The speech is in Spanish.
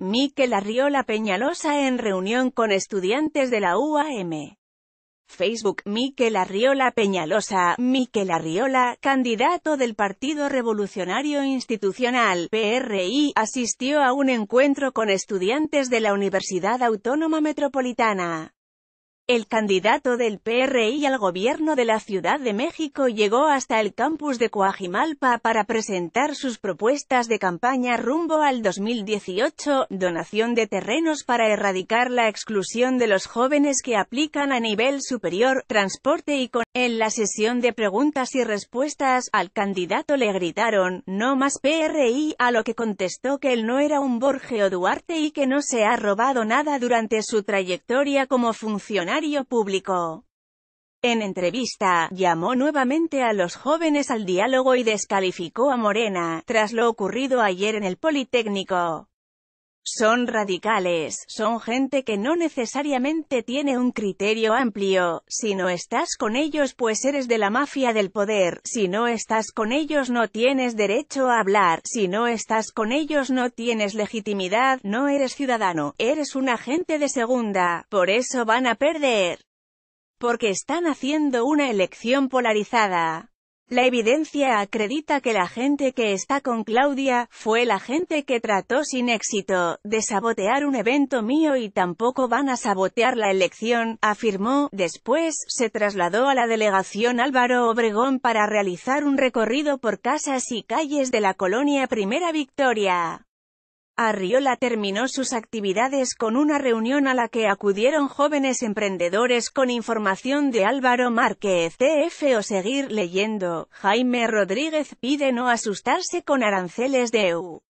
Miquel Arriola Peñalosa en reunión con estudiantes de la UAM. Facebook Miquel Arriola Peñalosa, Miquel Arriola, candidato del Partido Revolucionario Institucional, PRI, asistió a un encuentro con estudiantes de la Universidad Autónoma Metropolitana. El candidato del PRI al gobierno de la Ciudad de México llegó hasta el campus de Coajimalpa para presentar sus propuestas de campaña rumbo al 2018, donación de terrenos para erradicar la exclusión de los jóvenes que aplican a nivel superior, transporte y con... En la sesión de preguntas y respuestas, al candidato le gritaron, no más PRI, a lo que contestó que él no era un Borgeo Duarte y que no se ha robado nada durante su trayectoria como funcionario público. En entrevista, llamó nuevamente a los jóvenes al diálogo y descalificó a Morena, tras lo ocurrido ayer en el Politécnico. Son radicales, son gente que no necesariamente tiene un criterio amplio, si no estás con ellos pues eres de la mafia del poder, si no estás con ellos no tienes derecho a hablar, si no estás con ellos no tienes legitimidad, no eres ciudadano, eres un agente de segunda, por eso van a perder. Porque están haciendo una elección polarizada. La evidencia acredita que la gente que está con Claudia, fue la gente que trató sin éxito, de sabotear un evento mío y tampoco van a sabotear la elección, afirmó. Después, se trasladó a la delegación Álvaro Obregón para realizar un recorrido por casas y calles de la colonia Primera Victoria. Arriola terminó sus actividades con una reunión a la que acudieron jóvenes emprendedores con información de Álvaro Márquez, TF o seguir leyendo. Jaime Rodríguez pide no asustarse con aranceles de EU.